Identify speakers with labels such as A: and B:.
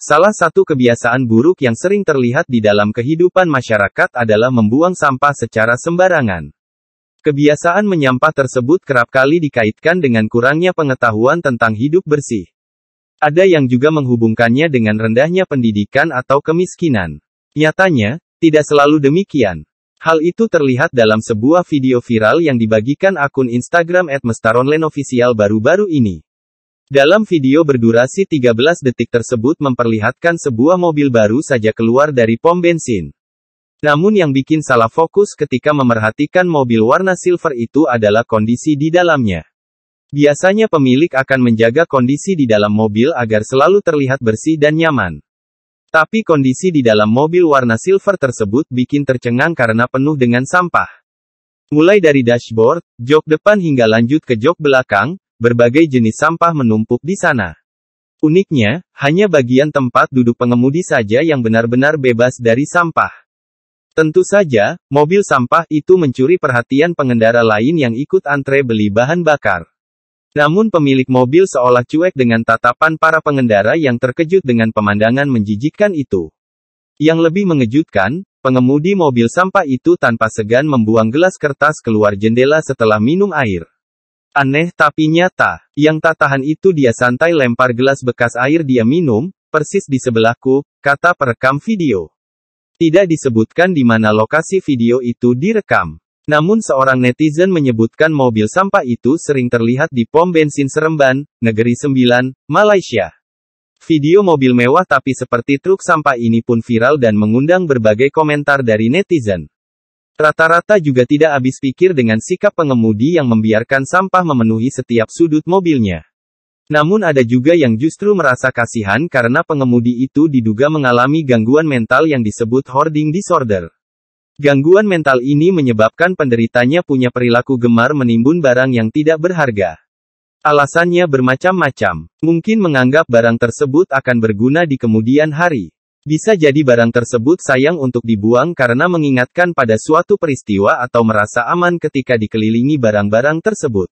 A: Salah satu kebiasaan buruk yang sering terlihat di dalam kehidupan masyarakat adalah membuang sampah secara sembarangan. Kebiasaan menyampah tersebut kerap kali dikaitkan dengan kurangnya pengetahuan tentang hidup bersih. Ada yang juga menghubungkannya dengan rendahnya pendidikan atau kemiskinan. Nyatanya, tidak selalu demikian. Hal itu terlihat dalam sebuah video viral yang dibagikan akun Instagram @mestaronlenofficial baru-baru ini. Dalam video berdurasi 13 detik tersebut memperlihatkan sebuah mobil baru saja keluar dari pom bensin. Namun yang bikin salah fokus ketika memerhatikan mobil warna silver itu adalah kondisi di dalamnya. Biasanya pemilik akan menjaga kondisi di dalam mobil agar selalu terlihat bersih dan nyaman. Tapi kondisi di dalam mobil warna silver tersebut bikin tercengang karena penuh dengan sampah. Mulai dari dashboard, jok depan hingga lanjut ke jok belakang, berbagai jenis sampah menumpuk di sana. Uniknya, hanya bagian tempat duduk pengemudi saja yang benar-benar bebas dari sampah. Tentu saja, mobil sampah itu mencuri perhatian pengendara lain yang ikut antre beli bahan bakar. Namun pemilik mobil seolah cuek dengan tatapan para pengendara yang terkejut dengan pemandangan menjijikkan itu. Yang lebih mengejutkan, pengemudi mobil sampah itu tanpa segan membuang gelas kertas keluar jendela setelah minum air. Aneh tapi nyata, yang tak tahan itu dia santai lempar gelas bekas air dia minum, persis di sebelahku, kata perekam video. Tidak disebutkan di mana lokasi video itu direkam. Namun seorang netizen menyebutkan mobil sampah itu sering terlihat di pom bensin Seremban, Negeri Sembilan, Malaysia. Video mobil mewah tapi seperti truk sampah ini pun viral dan mengundang berbagai komentar dari netizen. Rata-rata juga tidak habis pikir dengan sikap pengemudi yang membiarkan sampah memenuhi setiap sudut mobilnya. Namun ada juga yang justru merasa kasihan karena pengemudi itu diduga mengalami gangguan mental yang disebut hoarding disorder. Gangguan mental ini menyebabkan penderitanya punya perilaku gemar menimbun barang yang tidak berharga. Alasannya bermacam-macam, mungkin menganggap barang tersebut akan berguna di kemudian hari. Bisa jadi barang tersebut sayang untuk dibuang karena mengingatkan pada suatu peristiwa atau merasa aman ketika dikelilingi barang-barang tersebut.